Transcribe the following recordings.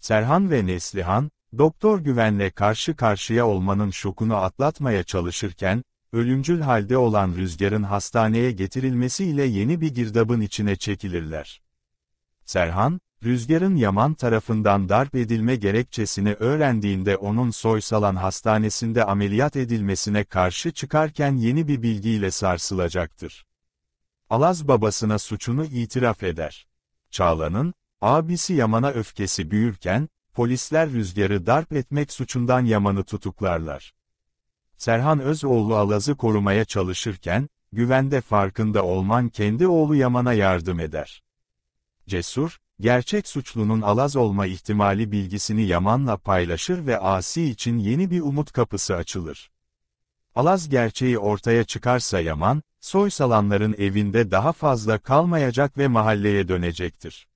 Serhan ve Neslihan, doktor güvenle karşı karşıya olmanın şokunu atlatmaya çalışırken, ölümcül halde olan Rüzgar'ın hastaneye getirilmesiyle yeni bir girdabın içine çekilirler. Serhan, Rüzgar'ın Yaman tarafından darp edilme gerekçesini öğrendiğinde onun Soysalan Hastanesi'nde ameliyat edilmesine karşı çıkarken yeni bir bilgiyle sarsılacaktır. Alaz babasına suçunu itiraf eder. Çağla'nın, Abisi Yaman'a öfkesi büyürken, polisler Rüzgar'ı darp etmek suçundan Yaman'ı tutuklarlar. Serhan Özoğlu Alaz'ı korumaya çalışırken, güvende farkında olman kendi oğlu Yaman'a yardım eder. Cesur, gerçek suçlunun Alaz olma ihtimali bilgisini Yaman'la paylaşır ve Asi için yeni bir umut kapısı açılır. Alaz gerçeği ortaya çıkarsa Yaman, soysalanların evinde daha fazla kalmayacak ve mahalleye dönecektir.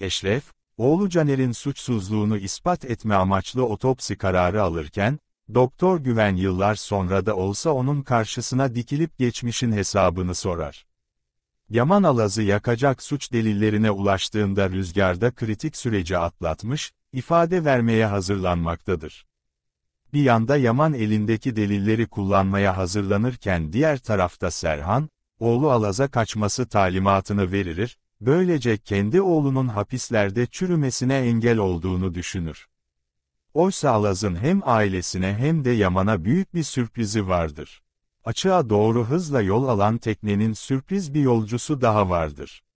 Eşref, oğlu Caner'in suçsuzluğunu ispat etme amaçlı otopsi kararı alırken, Doktor Güven yıllar sonra da olsa onun karşısına dikilip geçmişin hesabını sorar. Yaman Alaz'ı yakacak suç delillerine ulaştığında rüzgarda kritik süreci atlatmış, ifade vermeye hazırlanmaktadır. Bir yanda Yaman elindeki delilleri kullanmaya hazırlanırken diğer tarafta Serhan, oğlu Alaz'a kaçması talimatını verir böylece kendi oğlunun hapislerde çürümesine engel olduğunu düşünür. Oysa Alaz'ın hem ailesine hem de Yaman'a büyük bir sürprizi vardır. Açığa doğru hızla yol alan teknenin sürpriz bir yolcusu daha vardır.